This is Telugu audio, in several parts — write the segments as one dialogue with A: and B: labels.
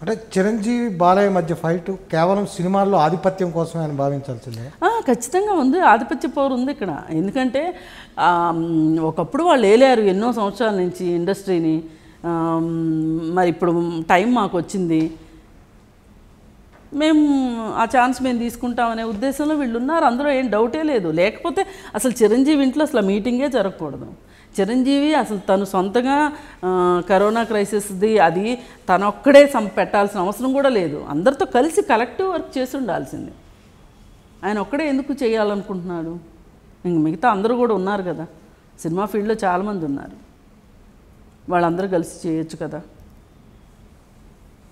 A: అంటే చిరంజీవి బాలయ్య మధ్య ఫైట్ కేవలం సినిమాల్లో ఆధిపత్యం కోసమే అని భావించాల్సిందే ఖచ్చితంగా ఉంది ఆధిపత్య పవర్ ఉంది ఇక్కడ ఎందుకంటే ఒకప్పుడు వాళ్ళు వేలారు ఎన్నో సంవత్సరాల నుంచి ఇండస్ట్రీని మరి ఇప్పుడు టైం మాకు వచ్చింది మేము ఆ ఛాన్స్ మేము తీసుకుంటామనే ఉద్దేశంలో వీళ్ళు ఉన్నారు అందులో ఏం డౌటే లేదు లేకపోతే అసలు చిరంజీవి ఇంట్లో అసలు మీటింగే జరగకూడదు చిరంజీవి అసలు తను సొంతగా కరోనా క్రైసిస్ది అది ఒక్కడే సం పెట్టాల్సిన అవసరం కూడా లేదు అందరితో కలిసి కలెక్టివ్ వర్క్ చేసి ఉండాల్సింది ఆయన ఒక్కడే ఎందుకు చేయాలనుకుంటున్నాడు ఇంక మిగతా అందరూ కూడా ఉన్నారు కదా సినిమా ఫీల్డ్లో చాలామంది ఉన్నారు వాళ్ళందరూ కలిసి చేయొచ్చు కదా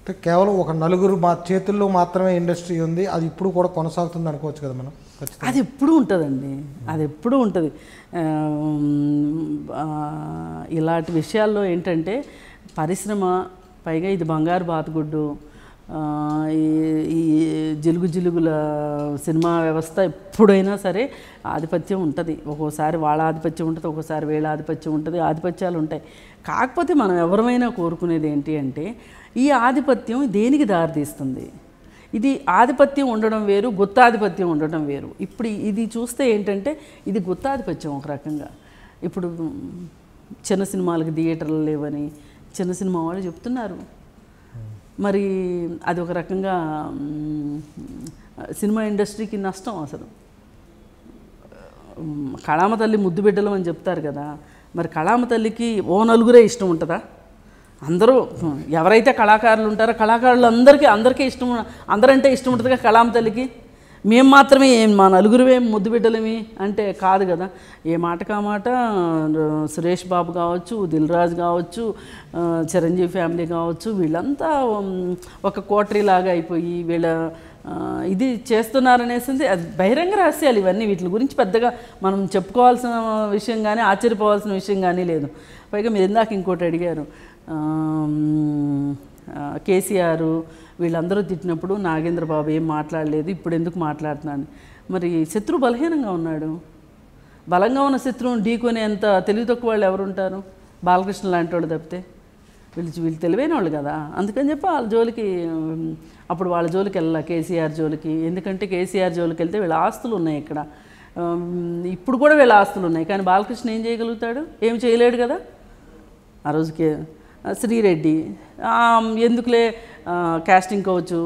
A: అంటే కేవలం ఒక నలుగురు మా చేతుల్లో మాత్రమే ఇండస్ట్రీ ఉంది అది ఇప్పుడు కూడా కొనసాగుతుంది అనుకోవచ్చు కదా మనం అది ఎప్పుడు ఉంటుందండి అది ఎప్పుడు ఉంటుంది ఇలాంటి విషయాల్లో ఏంటంటే పరిశ్రమ పైగా ఇది బంగారు బాతుగుడ్డు ఈ జిలుగు జిలుగుల సినిమా వ్యవస్థ ఎప్పుడైనా సరే ఆధిపత్యం ఉంటుంది ఒక్కోసారి వాళ్ళ ఆధిపత్యం ఉంటుంది ఒక్కోసారి వీళ్ళ ఆధిపత్యం ఉంటుంది ఆధిపత్యాలు ఉంటాయి కాకపోతే మనం ఎవరమైనా కోరుకునేది ఏంటి అంటే ఈ ఆధిపత్యం దేనికి దారితీస్తుంది ఇది ఆధిపత్యం ఉండడం వేరు గుత్తాధిపత్యం ఉండడం వేరు ఇప్పుడు ఇది చూస్తే ఏంటంటే ఇది గుత్తాధిపత్యం ఒక రకంగా ఇప్పుడు చిన్న సినిమాలకు థియేటర్లు లేవని చిన్న సినిమా వాళ్ళు చెప్తున్నారు మరి అది ఒక రకంగా సినిమా ఇండస్ట్రీకి నష్టం అసలు కళామ తల్లి ముద్దు బిడ్డలు అని చెప్తారు కదా మరి కళామ తల్లికి ఓ నలుగురే ఇష్టం ఉంటుందా అందరూ ఎవరైతే కళాకారులు ఉంటారో కళాకారులు అందరికీ అందరికీ ఇష్టం అందరంటే ఇష్టం ఉంటుందిగా కళాం తల్లికి మేము మాత్రమే మా నలుగురువే ముద్దు బిడ్డలేమి అంటే కాదు కదా ఏ మాట మాట సురేష్ బాబు కావచ్చు దిల్రాజ్ కావచ్చు చిరంజీవి ఫ్యామిలీ కావచ్చు వీళ్ళంతా ఒక కోటరీ లాగా అయిపోయి వీళ్ళ ఇది చేస్తున్నారనేసి బహిరంగ రహస్యాలు ఇవన్నీ వీటి గురించి పెద్దగా మనం చెప్పుకోవాల్సిన విషయం కానీ ఆశ్చర్యపోవాల్సిన విషయం కానీ లేదు పైగా మీరు ఇందాక ఇంకోటి అడిగారు కేసీఆర్ వీళ్ళందరూ తిట్టినప్పుడు నాగేంద్రబాబు ఏం మాట్లాడలేదు ఇప్పుడు ఎందుకు మాట్లాడుతున్నాను మరి శత్రువు బలహీనంగా ఉన్నాడు బలంగా ఉన్న శత్రువుని ఢీకొనేంత తెలివి తక్కువ వాళ్ళు ఎవరుంటారు బాలకృష్ణ లాంటి వాళ్ళు తప్పితే వీళ్ళు వీళ్ళు తెలివైన వాళ్ళు కదా అందుకని చెప్పి వాళ్ళ జోలికి అప్పుడు వాళ్ళ జోలికి వెళ్ళాలి కేసీఆర్ జోలికి ఎందుకంటే కేసీఆర్ జోలికి వెళ్తే వీళ్ళ ఆస్తులు ఉన్నాయి ఇక్కడ ఇప్పుడు కూడా వీళ్ళ ఆస్తులు ఉన్నాయి కానీ బాలకృష్ణ ఏం చేయగలుగుతాడు ఏం చేయలేడు కదా ఆ రోజుకి శ్రీరెడ్డి ఎందుకులే క్యాస్టింగ్ కోచ్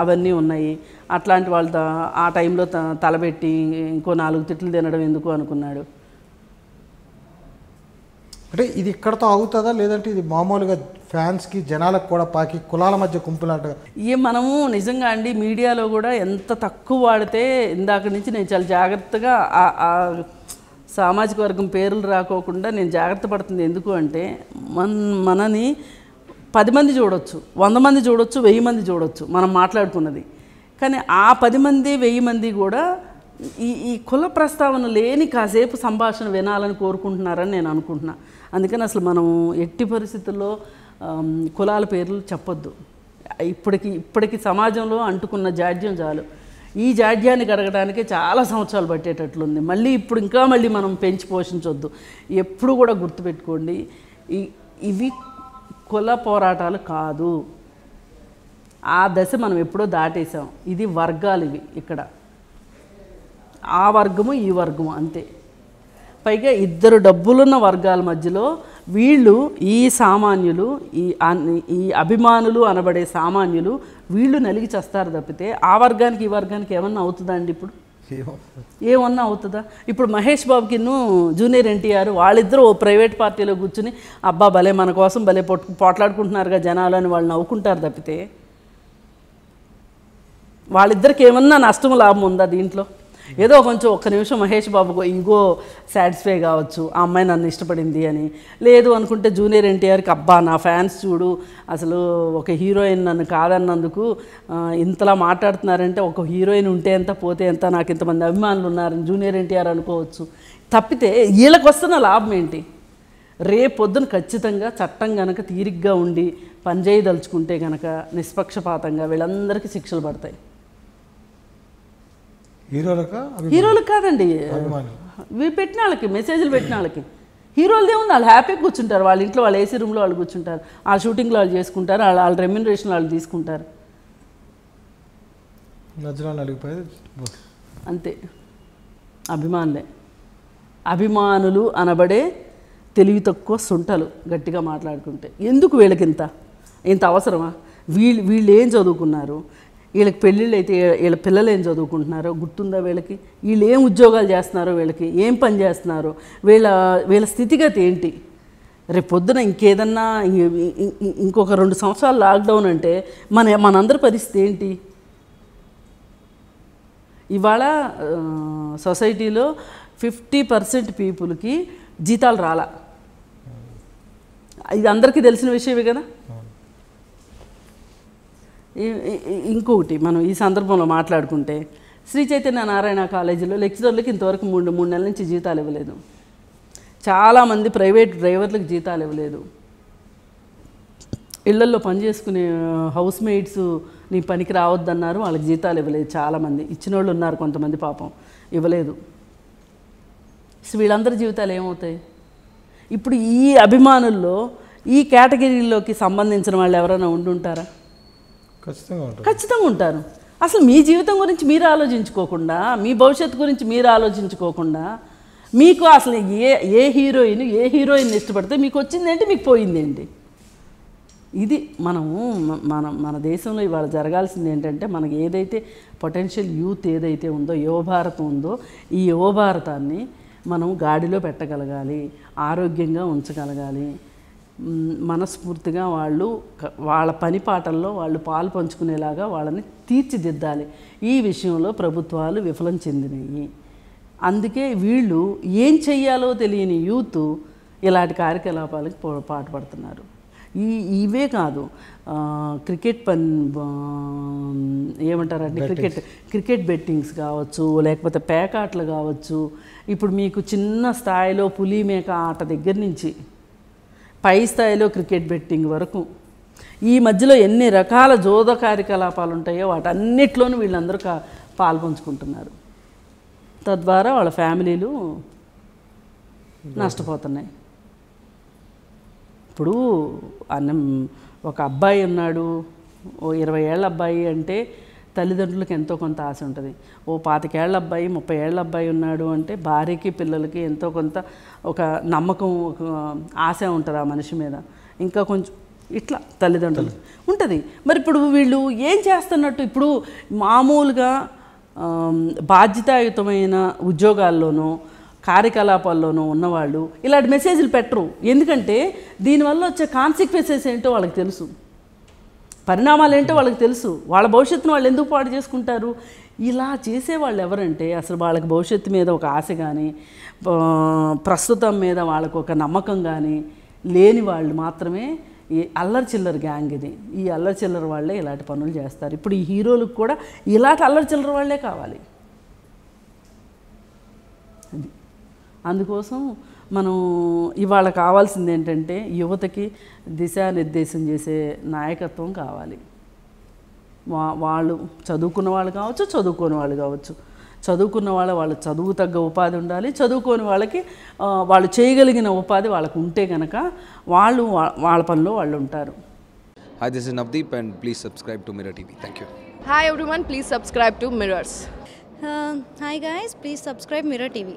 A: అవన్నీ ఉన్నాయి అట్లాంటి వాళ్ళతో ఆ టైంలో తలబెట్టి ఇంకో నాలుగు తిట్లు తినడం ఎందుకు అనుకున్నాడు అంటే ఇది ఇక్కడతో అవుతుందా లేదంటే ఇది మామూలుగా ఫ్యాన్స్కి జనాలకు కూడా పాకి కులాల మధ్య కుంపులాట ఇవి మనము నిజంగా అండి మీడియాలో కూడా ఎంత తక్కువ వాడితే ఇందాక నుంచి నేను చాలా జాగ్రత్తగా సామాజిక వర్గం పేర్లు రాకోకుండా నేను జాగ్రత్త పడుతుంది ఎందుకు అంటే మన మనని పది మంది చూడొచ్చు వంద మంది చూడొచ్చు వెయ్యి మంది చూడొచ్చు మనం మాట్లాడుకున్నది కానీ ఆ పది మంది వెయ్యి మంది కూడా ఈ ఈ కుల ప్రస్తావన లేని కాసేపు సంభాషణ వినాలని కోరుకుంటున్నారని నేను అనుకుంటున్నా అందుకని అసలు మనం ఎట్టి పరిస్థితుల్లో కులాల పేర్లు చెప్పొద్దు ఇప్పటికి ఇప్పటికి సమాజంలో అంటుకున్న జాడ్యం చాలు ఈ జాడ్యాన్ని కడగడానికి చాలా సంవత్సరాలు పట్టేటట్లుంది మళ్ళీ ఇప్పుడు ఇంకా మళ్ళీ మనం పెంచి పోషించొద్దు ఎప్పుడు కూడా గుర్తుపెట్టుకోండి ఇవి కుల పోరాటాలు కాదు ఆ దశ మనం ఎప్పుడో దాటేసాం ఇది వర్గాలు ఇవి ఇక్కడ ఆ వర్గము ఈ వర్గము అంతే పైగా ఇద్దరు డబ్బులున్న వర్గాల మధ్యలో వీళ్ళు ఈ సామాన్యులు ఈ ఈ అభిమానులు అనబడే సామాన్యులు వీళ్ళు నలిగి చేస్తారు తప్పితే ఆ వర్గానికి ఈ వర్గానికి ఏమన్నా అవుతుందా అండి ఇప్పుడు ఏమన్నా అవుతుందా ఇప్పుడు మహేష్ బాబుకి జూనియర్ ఎన్టీఆర్ వాళ్ళిద్దరూ ఓ ప్రైవేట్ పార్టీలో కూర్చుని అబ్బా భలే మన కోసం భలే పొట్టు పోట్లాడుకుంటున్నారుగా జనాలు అని వాళ్ళు నవ్వుకుంటారు తప్పితే వాళ్ళిద్దరికి ఏమన్నా నష్టం లాభం ఉందా దీంట్లో ఏదో కొంచెం ఒక్క నిమిషం మహేష్ బాబుకు ఇంకో సాటిస్ఫై కావచ్చు ఆ అమ్మాయి నన్ను ఇష్టపడింది అని లేదు అనుకుంటే జూనియర్ ఎన్టీఆర్కి అబ్బా నా ఫ్యాన్స్ చూడు అసలు ఒక హీరోయిన్ నన్ను కాదన్నందుకు ఇంతలా మాట్లాడుతున్నారంటే ఒక హీరోయిన్ ఉంటే ఎంత పోతే ఎంత నాకు ఇంతమంది అభిమానులు ఉన్నారని జూనియర్ ఎన్టీఆర్ అనుకోవచ్చు తప్పితే వీళ్ళకి వస్తున్న లాభం ఏంటి రేపొద్దున ఖచ్చితంగా చట్టం గనక తీరిగ్గా ఉండి పనిచేయదలుచుకుంటే గనక నిష్పక్షపాతంగా వీళ్ళందరికీ శిక్షలు పడతాయి హీరోలు కాదండి వీళ్ళు పెట్టిన వాళ్ళకి మెసేజ్లు పెట్టిన వాళ్ళకి హీరోలదే ఉంది వాళ్ళు హ్యాపీగా కూర్చుంటారు వాళ్ళ ఇంట్లో వాళ్ళు ఏసీ రూమ్లో వాళ్ళు కూర్చుంటారు ఆ షూటింగ్లో వాళ్ళు చేసుకుంటారు వాళ్ళు వాళ్ళ రెమ్యూనరేషన్ వాళ్ళు తీసుకుంటారు అంతే అభిమానులే అభిమానులు అనబడే తెలివి తక్కువ సుంటలు గట్టిగా మాట్లాడుకుంటే ఎందుకు వీళ్ళకింత ఇంత అవసరమా వీళ్ళు వీళ్ళు ఏం చదువుకున్నారు వీళ్ళకి పెళ్ళిళ్ళు అయితే వీళ్ళ పిల్లలు ఏం చదువుకుంటున్నారో గుర్తుందా వీళ్ళకి వీళ్ళు ఏం ఉద్యోగాలు చేస్తున్నారో వీళ్ళకి ఏం పని చేస్తున్నారో వీళ్ళ వీళ్ళ స్థితిగతి ఏంటి రేపు పొద్దున ఇంకేదన్నా ఇంకొక రెండు సంవత్సరాలు లాక్డౌన్ అంటే మన మనందరి పరిస్థితి ఏంటి ఇవాళ సొసైటీలో ఫిఫ్టీ పర్సెంట్ పీపుల్కి జీతాలు రాలా ఇది అందరికీ తెలిసిన విషయమే కదా ఇంకొకటి మనం ఈ సందర్భంలో మాట్లాడుకుంటే శ్రీ చైతన్య నారాయణ కాలేజీలో లెక్చరర్లకు ఇంతవరకు మూడు మూడు నెలల నుంచి జీతాలు ఇవ్వలేదు చాలామంది ప్రైవేట్ డ్రైవర్లకు జీతాలు ఇవ్వలేదు ఇళ్లల్లో పనిచేసుకునే హౌస్ మేట్స్ నీ పనికి రావద్దన్నారు వాళ్ళకి జీతాలు ఇవ్వలేదు చాలామంది ఇచ్చిన వాళ్ళు ఉన్నారు కొంతమంది పాపం ఇవ్వలేదు వీళ్ళందరి జీవితాలు ఏమవుతాయి ఇప్పుడు ఈ అభిమానుల్లో ఈ కేటగిరీలోకి సంబంధించిన వాళ్ళు ఎవరైనా ఉండుంటారా ఖచ్చితంగా ఉంటారు అసలు మీ జీవితం గురించి మీరు ఆలోచించుకోకుండా మీ భవిష్యత్తు గురించి మీరు ఆలోచించుకోకుండా మీకు అసలు ఏ ఏ హీరోయిన్ ఏ హీరోయిన్ ఇష్టపడితే మీకు వచ్చిందేంటి మీకు పోయిందేంటి ఇది మనము మన మన దేశంలో ఇవాళ జరగాల్సింది ఏంటంటే మనకి ఏదైతే పొటెన్షియల్ యూత్ ఏదైతే ఉందో యువభారతం ఉందో ఈ యువభారతాన్ని మనం గాడిలో పెట్టగలగాలి ఆరోగ్యంగా ఉంచగలగాలి మనస్ఫూర్తిగా వాళ్ళు వాళ్ళ పని పాటల్లో వాళ్ళు పాలు పంచుకునేలాగా వాళ్ళని తీర్చిదిద్దాలి ఈ విషయంలో ప్రభుత్వాలు విఫలం చెందినవి అందుకే వీళ్ళు ఏం చెయ్యాలో తెలియని యూత్ ఇలాంటి కార్యకలాపాలకు పాటుపడుతున్నారు ఈ ఇవే కాదు క్రికెట్ పన్ ఏమంటారండి క్రికెట్ క్రికెట్ బెట్టింగ్స్ కావచ్చు లేకపోతే పేకాట్లు కావచ్చు ఇప్పుడు మీకు చిన్న స్థాయిలో పులి మేక ఆట దగ్గర నుంచి పై స్థాయిలో క్రికెట్ బెట్టింగ్ వరకు ఈ మధ్యలో ఎన్ని రకాల జోద కార్యకలాపాలు ఉంటాయో వాటన్నిటిలోనూ వీళ్ళందరూ కా పాల్పంచుకుంటున్నారు తద్వారా వాళ్ళ ఫ్యామిలీలు నష్టపోతున్నాయి ఇప్పుడు అన్నం ఒక అబ్బాయి ఉన్నాడు ఓ ఇరవై ఏళ్ళ అబ్బాయి అంటే తల్లిదండ్రులకు ఎంతో కొంత ఆశ ఉంటుంది ఓ పాతికేళ్ళ అబ్బాయి ముప్పై ఏళ్ళ అబ్బాయి ఉన్నాడు అంటే భార్యకి పిల్లలకి ఎంతో కొంత ఒక నమ్మకం ఒక ఆశ ఉంటుంది ఆ మనిషి మీద ఇంకా కొంచెం ఇట్లా తల్లిదండ్రులు ఉంటుంది మరి ఇప్పుడు వీళ్ళు ఏం చేస్తున్నట్టు ఇప్పుడు మామూలుగా బాధ్యతాయుతమైన ఉద్యోగాల్లోనూ కార్యకలాపాల్లోనూ ఉన్నవాళ్ళు ఇలాంటి మెసేజ్లు పెట్టరు ఎందుకంటే దీనివల్ల వచ్చే కాన్సిక్వెన్సెస్ ఏంటో వాళ్ళకి తెలుసు పరిణామాలు ఏంటో వాళ్ళకి తెలుసు వాళ్ళ భవిష్యత్తును వాళ్ళు ఎందుకు పాడు చేసుకుంటారు ఇలా చేసేవాళ్ళు ఎవరంటే అసలు వాళ్ళకి భవిష్యత్తు మీద ఒక ఆశ కానీ ప్రస్తుతం మీద వాళ్ళకు ఒక నమ్మకం కానీ లేని వాళ్ళు మాత్రమే ఈ అల్లరి చిల్లర గ్యాంగ్ ఇది ఈ అల్లరి చిల్లర వాళ్ళే ఇలాంటి పనులు చేస్తారు ఇప్పుడు ఈ హీరోలకు కూడా ఇలాంటి అల్లరి చిల్లర వాళ్ళే కావాలి అది అందుకోసం మనం ఇవాళ కావాల్సింది ఏంటంటే యువతకి దిశానిర్దేశం చేసే నాయకత్వం కావాలి వా వాళ్ళు చదువుకున్న వాళ్ళు కావచ్చు చదువుకోని వాళ్ళు కావచ్చు చదువుకున్న వాళ్ళ వాళ్ళ చదువు తగ్గ ఉపాధి ఉండాలి చదువుకోని వాళ్ళకి వాళ్ళు చేయగలిగిన ఉపాధి వాళ్ళకు ఉంటే కనుక వాళ్ళు వాళ్ళ పనిలో వాళ్ళు ఉంటారు hi this is Navdeep and please subscribe to Mirror TV thank you hi everyone please subscribe to Mirrors hi guys please subscribe Mirror TV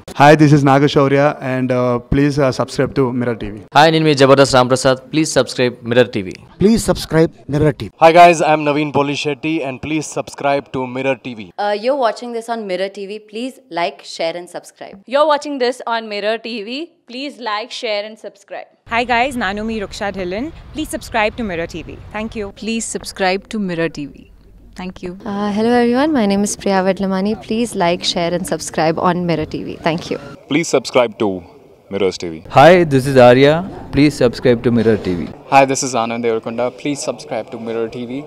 A: Hi, this is Nagashaurya and uh, please uh, subscribe to Mirror TV. Hi, I'm Jabardast Ramprasad, Please subscribe Mirror TV. Please subscribe Mirror TV. Hi guys, I'm Naveen Polishetty and please subscribe to Mirror TV. Uh, you're watching this on Mirror TV. Please like, share and subscribe. You're watching this on Mirror TV. Please like, share and subscribe. Hi guys, Nanumi Ruksha Dhillon. Please subscribe to Mirror TV. Thank you. Please subscribe to Mirror TV. Thank you. Uh, hello, everyone. My name is Priya Vadlamani. Please like, share, and subscribe on Mirror TV. Thank you. Please subscribe to Mirrors TV. Hi, this is Arya. Please subscribe to Mirror TV. Hi, this is Anand Please subscribe to Mirror TV.